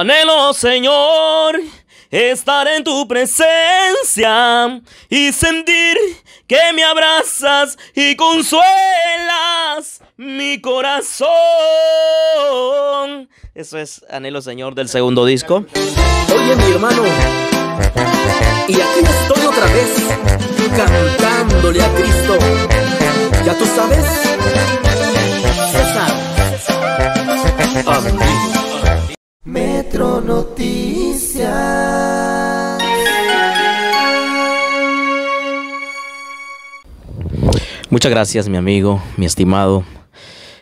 Anhelo, Señor, estar en tu presencia y sentir que me abrazas y consuelas mi corazón. Eso es Anhelo, Señor, del segundo disco. Oye, mi hermano, y aquí estoy otra vez cantándole a Cristo. Ya tú sabes, César. Amén. Muchas gracias, mi amigo, mi estimado.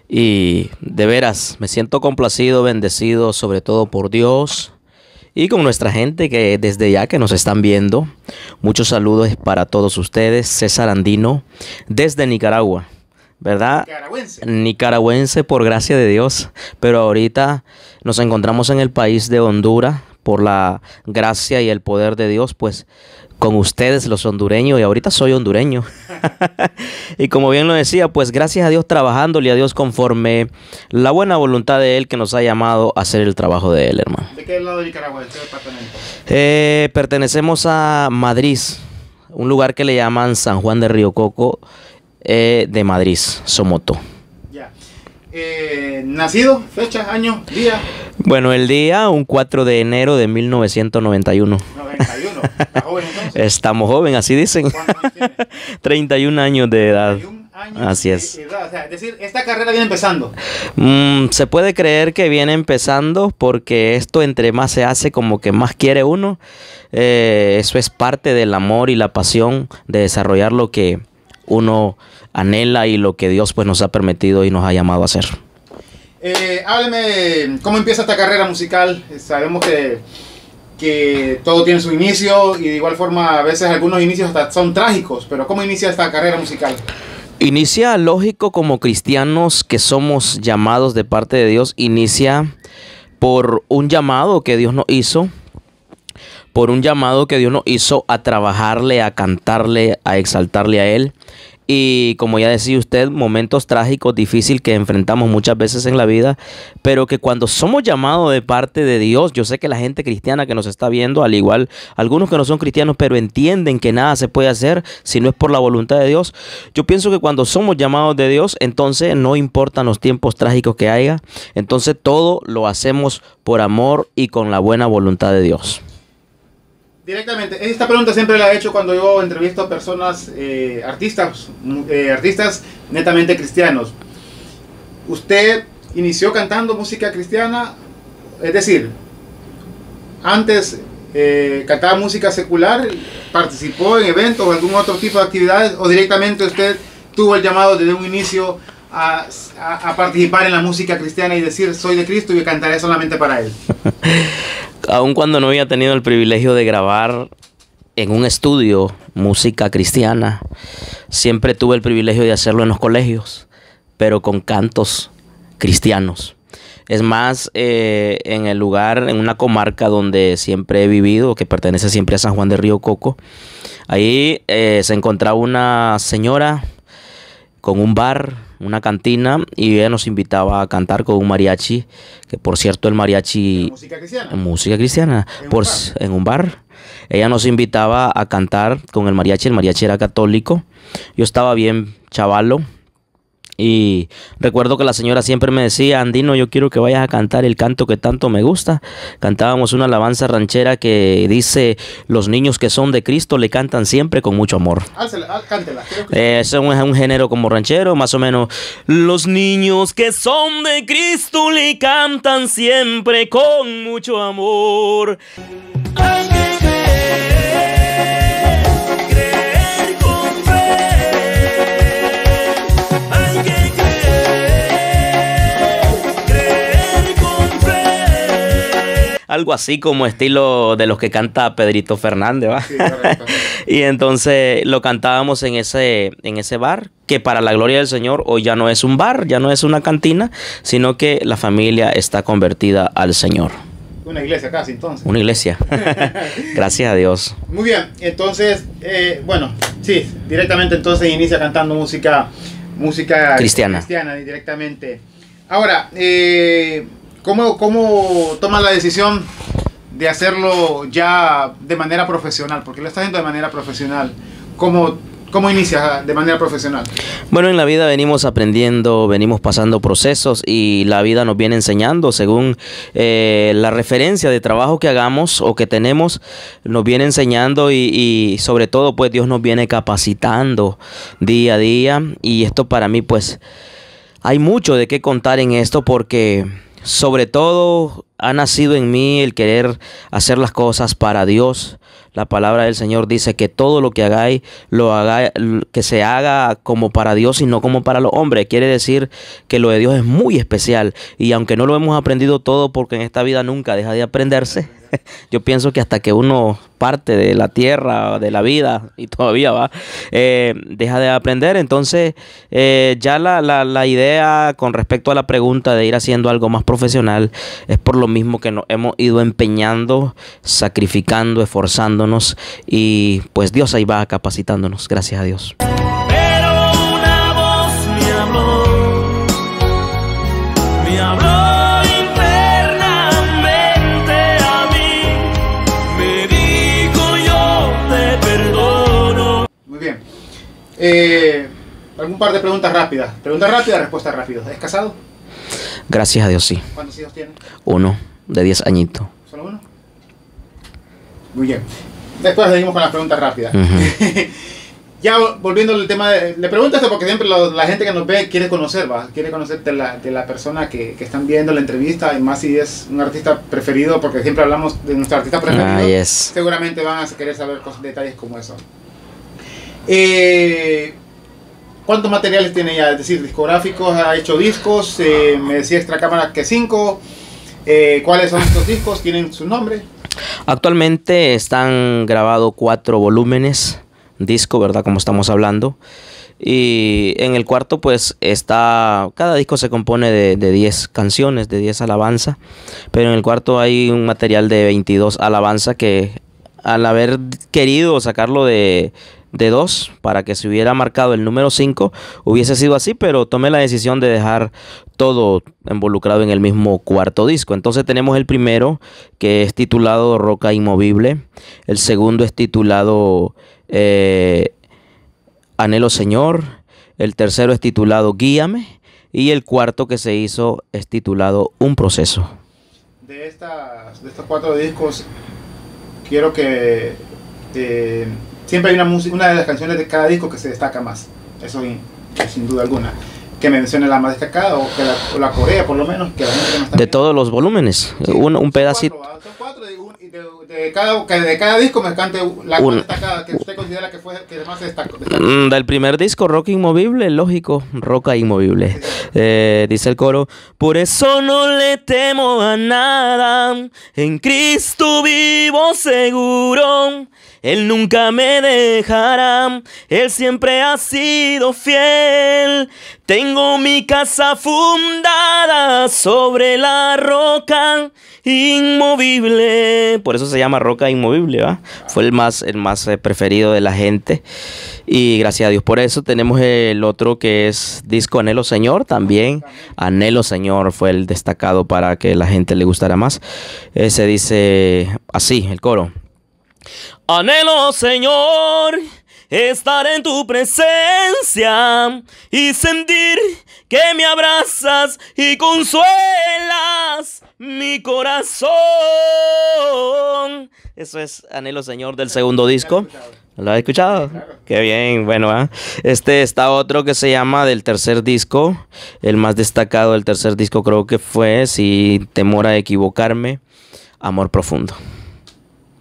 Y de veras, me siento complacido, bendecido, sobre todo por Dios y con nuestra gente que desde ya que nos están viendo. Muchos saludos para todos ustedes. César Andino, desde Nicaragua. ¿verdad? Nicaragüense. Nicaragüense por gracia de Dios. Pero ahorita nos encontramos en el país de Honduras por la gracia y el poder de Dios, pues con ustedes los hondureños y ahorita soy hondureño. y como bien lo decía, pues gracias a Dios trabajándole a Dios conforme la buena voluntad de Él que nos ha llamado a hacer el trabajo de Él, hermano. ¿De qué lado de Nicaragua? Eh, pertenecemos a Madrid, un lugar que le llaman San Juan de Río Coco. Eh, de Madrid, Somoto. Ya. Eh, ¿Nacido? ¿Fecha? ¿Año? ¿Día? Bueno, el día, un 4 de enero de 1991. 91. Estamos joven, así dicen. 31 años de edad. 31 años así es. es decir, esta carrera viene empezando. Mm, se puede creer que viene empezando porque esto entre más se hace como que más quiere uno. Eh, eso es parte del amor y la pasión de desarrollar lo que, uno anhela y lo que Dios pues nos ha permitido y nos ha llamado a hacer. Eh, hábleme, ¿cómo empieza esta carrera musical? Sabemos que, que todo tiene su inicio y de igual forma a veces algunos inicios son trágicos, pero ¿cómo inicia esta carrera musical? Inicia, lógico, como cristianos que somos llamados de parte de Dios, inicia por un llamado que Dios nos hizo por un llamado que Dios nos hizo a trabajarle, a cantarle, a exaltarle a Él. Y como ya decía usted, momentos trágicos, difíciles que enfrentamos muchas veces en la vida, pero que cuando somos llamados de parte de Dios, yo sé que la gente cristiana que nos está viendo, al igual algunos que no son cristianos, pero entienden que nada se puede hacer si no es por la voluntad de Dios, yo pienso que cuando somos llamados de Dios, entonces no importan los tiempos trágicos que haya, entonces todo lo hacemos por amor y con la buena voluntad de Dios. Directamente, esta pregunta siempre la he hecho cuando yo entrevisto a personas, eh, artistas, eh, artistas netamente cristianos. ¿Usted inició cantando música cristiana? Es decir, antes eh, cantaba música secular, participó en eventos o algún otro tipo de actividades, o directamente usted tuvo el llamado desde un inicio a, a participar en la música cristiana y decir soy de Cristo y cantaré solamente para Él. aun cuando no había tenido el privilegio de grabar en un estudio música cristiana, siempre tuve el privilegio de hacerlo en los colegios, pero con cantos cristianos. Es más, eh, en el lugar, en una comarca donde siempre he vivido, que pertenece siempre a San Juan de Río Coco, ahí eh, se encontraba una señora con un bar una cantina y ella nos invitaba a cantar con un mariachi, que por cierto el mariachi... música cristiana. Música cristiana, ¿En por, pues, en un bar. Ella nos invitaba a cantar con el mariachi, el mariachi era católico. Yo estaba bien chavalo, y recuerdo que la señora siempre me decía, Andino, yo quiero que vayas a cantar el canto que tanto me gusta. Cantábamos una alabanza ranchera que dice, los niños que son de Cristo le cantan siempre con mucho amor. Ah, cántela. Eh, eso es un, género como ranchero, más o menos. Los niños que son de Cristo le cantan siempre con mucho amor. algo así como estilo de los que canta Pedrito Fernández, Sí, y entonces lo cantábamos en ese, en ese bar, que para la gloria del Señor hoy ya no es un bar, ya no es una cantina, sino que la familia está convertida al Señor. Una iglesia casi entonces. Una iglesia. Gracias a Dios. Muy bien, entonces, eh, bueno, sí, directamente entonces inicia cantando música, música cristiana. Cristiana, directamente. Ahora, eh, ¿Cómo, ¿Cómo la decisión de hacerlo ya de manera profesional? Porque lo estás haciendo de manera profesional. ¿Cómo, cómo inicias de manera profesional? Bueno, en la vida venimos aprendiendo, venimos pasando procesos y la vida nos viene enseñando según eh, la referencia de trabajo que hagamos o que tenemos, nos viene enseñando y, y, sobre todo pues Dios nos viene capacitando día a día y esto para mí pues hay mucho de qué contar en esto porque sobre todo ha nacido en mí el querer hacer las cosas para Dios. La palabra del Señor dice que todo lo que hagáis, lo haga, que se haga como para Dios y no como para los hombres. Quiere decir que lo de Dios es muy especial. Y aunque no lo hemos aprendido todo, porque en esta vida nunca deja de aprenderse, yo pienso que hasta que uno parte de la tierra, de la vida, y todavía va, eh, deja de aprender. Entonces, eh, ya la, idea con respecto a la pregunta de ir haciendo algo más profesional es por lo mismo que nos hemos ido empeñando, sacrificando, esforzándonos, y pues Dios ahí va capacitándonos, gracias a Dios. Pero una voz, Eh, algún par de preguntas rápidas. Preguntas rápidas, respuestas rápidas. ¿Es casado? Gracias a Dios, sí. ¿Cuántos hijos tiene? Uno, de 10 añitos. ¿Solo uno? Muy bien. Después seguimos con las preguntas rápidas. ya volviendo al tema, de, le pregunto esto porque siempre la gente que nos ve quiere conocer, ¿va? quiere conocer de la, persona que, están viendo la entrevista y más si es un artista preferido, porque siempre hablamos de nuestro artista preferido. Ah, Seguramente van a querer saber cosas, detalles como eso. Eh, ¿Cuántos materiales tiene ya? Es decir, discográficos, ha hecho discos, eh, me decía extra cámara que cinco. Eh, ¿Cuáles son estos discos? ¿Tienen su nombre? Actualmente están grabados cuatro volúmenes, disco, ¿verdad? Como estamos hablando. Y en el cuarto, pues está. Cada disco se compone de 10 canciones, de 10 alabanzas. Pero en el cuarto hay un material de 22 alabanzas que, al haber querido sacarlo de de dos, para que se hubiera marcado el número 5 hubiese sido así, pero tomé la decisión de dejar todo involucrado en el mismo cuarto disco. Entonces tenemos el primero que es titulado Roca Inmovible, el segundo es titulado eh, Anhelo Señor, el tercero es titulado Guíame y el cuarto que se hizo es titulado Un Proceso. De, estas, de estos cuatro discos quiero que... Eh, siempre hay una, una de las canciones de cada disco que se destaca más. Eso sin duda alguna. Que mencione la más destacada o que la, Corea, por lo menos. de todos los volúmenes. un, pedacito. de, cada, que de cada disco me cante la más destacada que usted considera que fue que más destacó. Mm, del primer disco, Rock Inmovible, lógico, Roca Inmovible. Eh, dice el coro: Por eso no le temo a nada. En Cristo vivo seguro. Él nunca me dejará, Él siempre ha sido fiel. Tengo mi casa fundada sobre la roca inmovible. Por eso se llama roca inmovible, ¿va? Fue el más, el más eh, preferido de la gente. Y gracias a Dios por eso tenemos el otro que es disco Anhelo Señor también. Anhelo Señor fue el destacado para que la gente le gustara más. Se dice así, el coro. Anhelo, Señor, estar en tu presencia y sentir que me abrazas y consuelas mi corazón. Eso es Anhelo Señor del segundo disco. ¿Lo has escuchado? Qué bien, bueno, ¿ah? este está otro que se llama del tercer disco, el más destacado del tercer disco creo que fue, Si temor a equivocarme, Amor Profundo.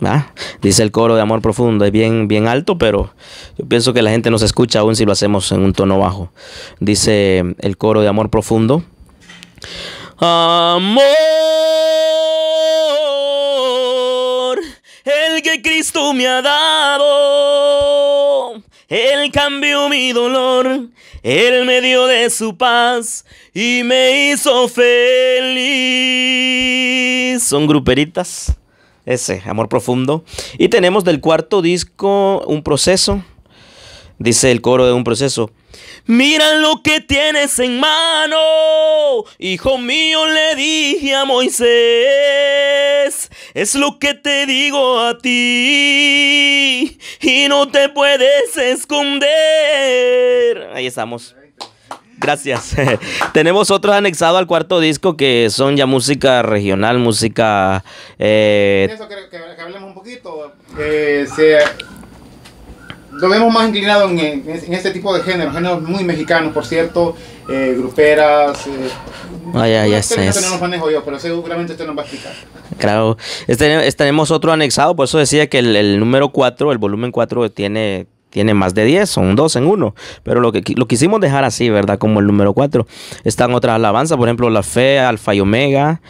Ah, dice el coro de amor profundo, es bien, bien alto, pero yo pienso que la gente nos escucha aún si lo hacemos en un tono bajo. Dice el coro de amor profundo. Amor, el que Cristo me ha dado, él cambió mi dolor, él me dio de su paz y me hizo feliz. Son gruperitas. Ese, Amor Profundo. Y tenemos del cuarto disco Un Proceso. Dice el coro de Un Proceso. Mira lo que tienes en mano, hijo mío, le dije a Moisés. Es lo que te digo a ti y no te puedes esconder. Ahí estamos. Gracias. Tenemos otro anexado al cuarto disco que son ya música regional, música... Eh... Eso que, que, hablemos un poquito. Eh, lo vemos más inclinado en, este tipo de género géneros muy mexicanos, por cierto, eh, gruperas. Eh, ya, este No manejo yo, pero seguramente usted nos va a explicar. Claro, tenemos este, otro anexado, por eso decía que el, el número 4, el volumen 4, tiene tiene más de 10, son dos en uno. Pero lo que lo quisimos dejar así, ¿verdad? Como el número 4. Están otras alabanzas, por ejemplo, La Fe, Alfa y Omega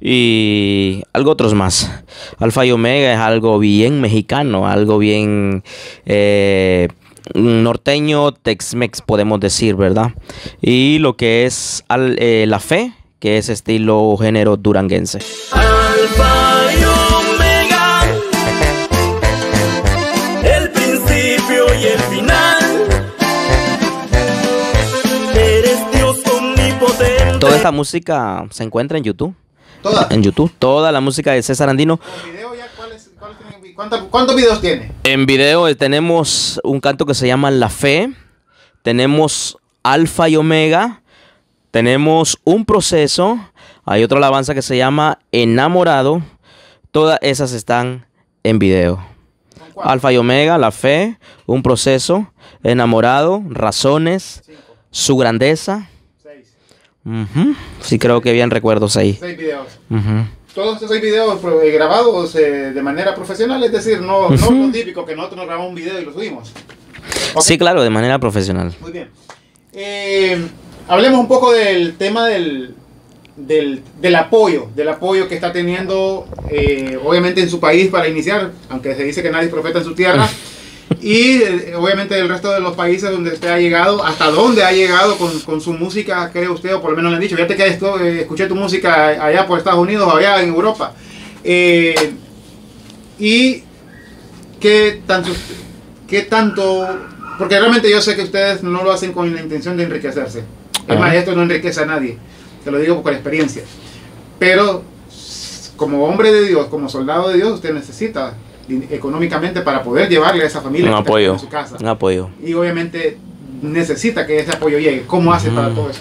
y algo otros más. Alfa y Omega es algo bien mexicano, algo bien eh, norteño, Tex-Mex, podemos decir, ¿verdad? Y lo que es eh, La Fe, que es estilo género duranguense. la música se encuentra en YouTube. ¿Toda? En YouTube, toda la música de César Andino. ya, ¿Cuántos videos tiene? En video tenemos un canto que se llama La Fe, tenemos Alfa y Omega, tenemos Un Proceso, hay otra alabanza que se llama Enamorado, todas esas están en video. Alfa y Omega, La Fe, Un Proceso, Enamorado, Razones, Su Grandeza. Sí, creo que habían recuerdos ahí. Todos estos videos pues, eh, grabados eh, de manera profesional, es decir, no, lo típico que nosotros nos grabamos un video y lo subimos. Sí, claro, de manera profesional. Muy bien. Eh, hablemos un poco del tema del, del, del, apoyo, del apoyo que está teniendo, obviamente, en su país para iniciar, aunque se dice que nadie profeta en su tierra. Y eh, obviamente el resto de los países donde usted ha llegado, hasta dónde ha llegado con, con su música, cree usted, o por lo menos le han dicho, ya que esto, eh, escuché tu música allá por Estados Unidos, allá en Europa. Eh, y qué tanto, qué tanto, porque realmente yo sé que ustedes no lo hacen con la intención de enriquecerse. Además, esto no enriquece a nadie, te lo digo por experiencia. Pero como hombre de Dios, como soldado de Dios, usted necesita económicamente para poder llevarle a esa familia un apoyo, su casa. Un apoyo. Y obviamente necesita que ese apoyo llegue. ¿Cómo hace para mm. todo eso?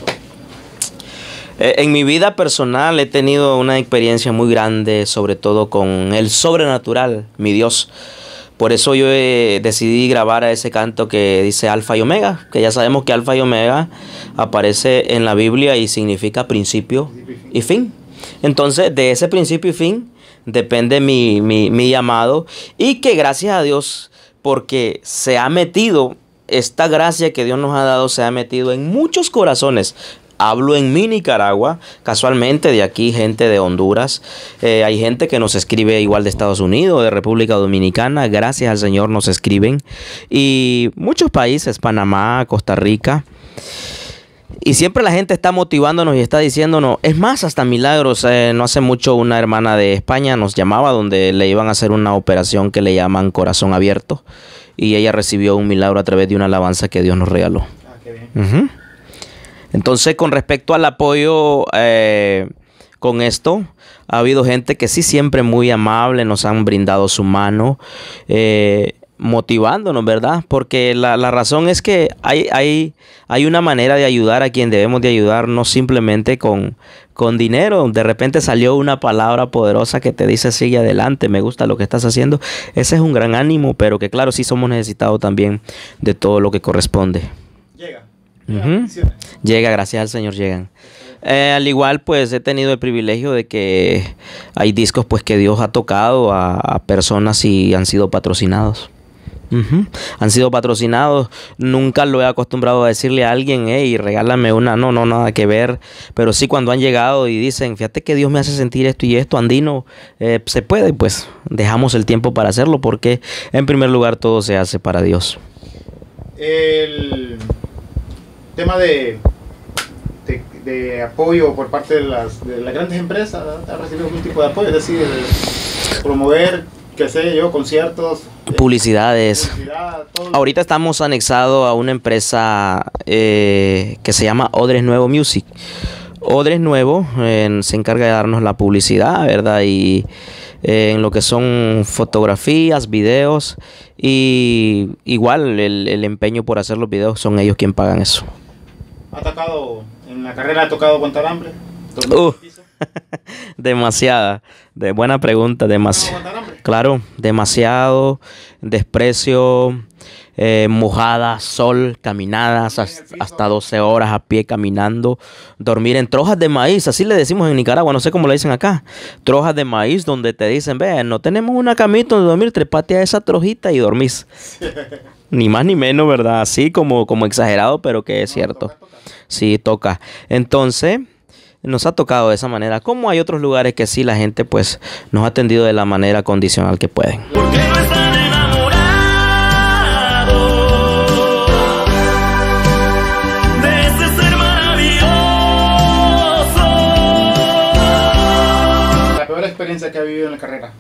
Eh, en mi vida personal he tenido una experiencia muy grande, sobre todo con el sobrenatural, mi Dios. Por eso yo eh, decidí grabar a ese canto que dice Alfa y Omega, que ya sabemos que Alfa y Omega aparece en la Biblia y significa principio y fin. Entonces, de ese principio y fin, depende mi, mi, mi llamado y que gracias a Dios, porque se ha metido, esta gracia que Dios nos ha dado se ha metido en muchos corazones, hablo en mi Nicaragua, casualmente de aquí gente de Honduras, eh, hay gente que nos escribe igual de Estados Unidos, de República Dominicana, gracias al Señor nos escriben, y muchos países, Panamá, Costa Rica. Y siempre la gente está motivándonos y está diciéndonos, es más, hasta milagros. Eh, no hace mucho una hermana de España nos llamaba donde le iban a hacer una operación que le llaman corazón abierto. Y ella recibió un milagro a través de una alabanza que Dios nos regaló. Ah, qué bien. Entonces, con respecto al apoyo eh, con esto, ha habido gente que sí siempre muy amable, nos han brindado su mano. Eh, motivándonos, ¿verdad? Porque la, razón es que hay, hay, hay, una manera de ayudar a quien debemos de ayudar, no simplemente con, con dinero. De repente salió una palabra poderosa que te dice sigue adelante, me gusta lo que estás haciendo. Ese es un gran ánimo, pero que claro, sí somos necesitados también de todo lo que corresponde. Llega. Llega, gracias al Señor, llegan. Eh, al igual, pues he tenido el privilegio de que hay discos pues que Dios ha tocado a personas y han sido patrocinados. Han sido patrocinados. Nunca lo he acostumbrado a decirle a alguien, hey, regálame una. No, no, nada que ver. Pero sí, cuando han llegado y dicen, fíjate que Dios me hace sentir esto y esto, andino, eh, se puede, pues dejamos el tiempo para hacerlo porque en primer lugar todo se hace para Dios. El tema de, de, apoyo por parte de las, de las grandes empresas, ¿ha recibido algún tipo de apoyo? Es decir, promover qué sé yo, conciertos. Eh, Publicidades. Ahorita estamos anexados a una empresa eh, que se llama Odres Nuevo Music. Odres Nuevo eh, se encarga de darnos la publicidad, ¿verdad? Y en lo que son fotografías, videos y igual el, empeño por hacer los videos son ellos quienes pagan eso. ¿Ha tocado en la carrera, ha tocado con hambre? demasiada. De buena pregunta, demasiado. Claro, demasiado desprecio, eh, mojada, sol, caminadas hasta, 12 horas a pie caminando, dormir en trojas de maíz, así le decimos en Nicaragua, no sé cómo le dicen acá, trojas de maíz donde te dicen, ve, no tenemos una camita donde dormir, trepate a esa trojita y dormís. ni más ni menos, ¿verdad? Así como, como exagerado, pero que es cierto. Sí, toca. Entonces nos ha tocado de esa manera, como hay otros lugares que sí la gente pues nos ha atendido de la manera condicional que pueden. de La peor experiencia que ha vivido en la carrera.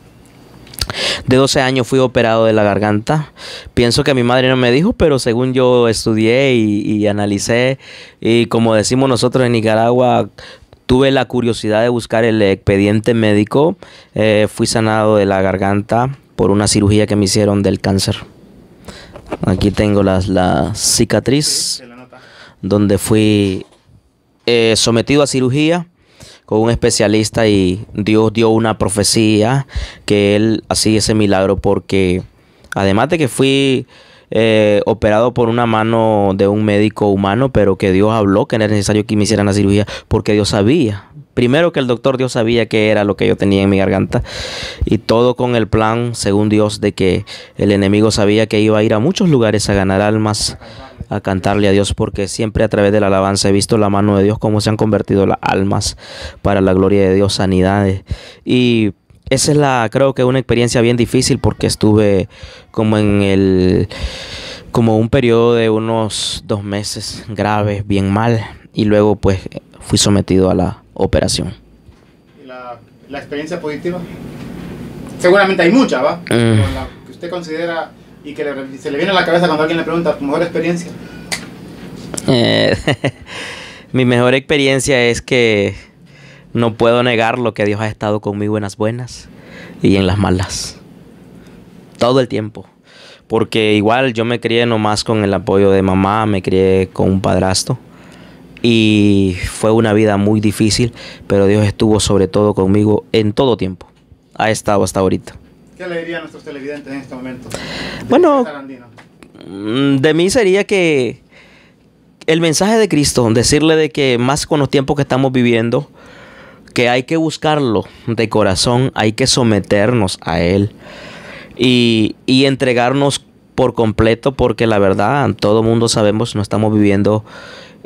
De 12 años fui operado de la garganta. Pienso que mi madre no me dijo, pero según yo estudié y analicé, y como decimos nosotros en Nicaragua, Tuve la curiosidad de buscar el expediente médico. Eh, fui sanado de la garganta por una cirugía que me hicieron del cáncer. Aquí tengo las, la cicatriz donde fui eh, sometido a cirugía con un especialista y Dios dio una profecía que Él hacía ese milagro porque además de que fui eh, operado por una mano de un médico humano, pero que Dios habló que era necesario que me hicieran la cirugía porque Dios sabía. Primero que el doctor Dios sabía que era lo que yo tenía en mi garganta y todo con el plan, según Dios, de que el enemigo sabía que iba a ir a muchos lugares a ganar almas, a cantarle a Dios, porque siempre a través de la alabanza he visto la mano de Dios, cómo se han convertido las almas para la gloria de Dios, sanidades. Y esa es la, creo que una experiencia bien difícil porque estuve como en el, como un periodo de unos dos meses graves, bien mal, y luego pues fui sometido a la operación. ¿Y la, experiencia positiva? Seguramente hay mucha, ¿va? Mm. que usted considera y que le, se le viene a la cabeza cuando alguien le pregunta, ¿tu mejor experiencia? Eh, mi mejor experiencia es que no puedo negar lo que Dios ha estado conmigo en las buenas y en las malas. Todo el tiempo. Porque igual yo me crié nomás con el apoyo de mamá, me crié con un padrastro. Y fue una vida muy difícil, pero Dios estuvo sobre todo conmigo en todo tiempo. Ha estado hasta ahorita. ¿Qué le diría a nuestros televidentes en este momento? Bueno, mm, de mí sería que el mensaje de Cristo, decirle de que más con los tiempos que estamos viviendo, que hay que buscarlo de corazón, hay que someternos a Él y, y entregarnos por completo porque la verdad todo mundo sabemos no estamos viviendo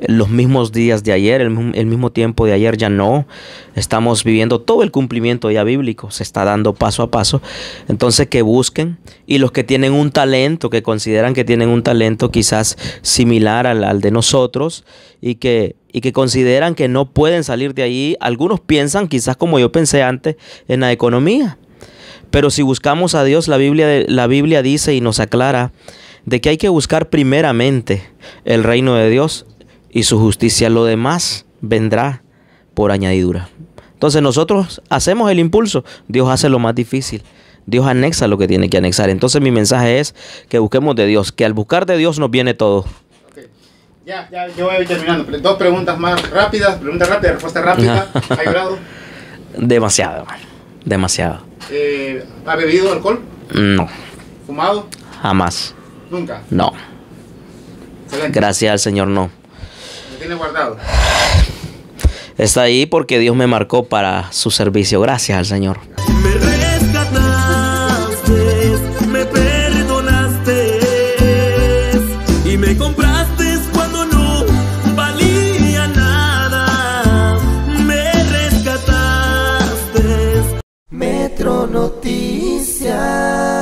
los mismos días de ayer, el, mismo tiempo de ayer ya no. Estamos viviendo todo el cumplimiento ya bíblico, se está dando paso a paso. Entonces que busquen y los que tienen un talento, que consideran que tienen un talento quizás similar al, de nosotros y que, y que consideran que no pueden salir de ahí, algunos piensan quizás como yo pensé antes en la economía. Pero si buscamos a Dios, la Biblia, la Biblia dice y nos aclara de que hay que buscar primeramente el reino de Dios y su justicia. Lo demás vendrá por añadidura. Entonces nosotros hacemos el impulso, Dios hace lo más difícil. Dios anexa lo que tiene que anexar. Entonces mi mensaje es que busquemos de Dios, que al buscar de Dios nos viene todo. Ya, ya, yo voy terminando. Dos preguntas más rápidas, pregunta rápida, respuesta rápida. Demasiado, demasiado. Eh, ¿Ha bebido alcohol? No. ¿Fumado? Jamás. ¿Nunca? No. Gracias al Señor, no guardado? Está ahí porque Dios me marcó para su servicio. Gracias al Señor. Me rescataste, me perdonaste y me compraste cuando no valía nada. Me rescataste. Metro Noticias.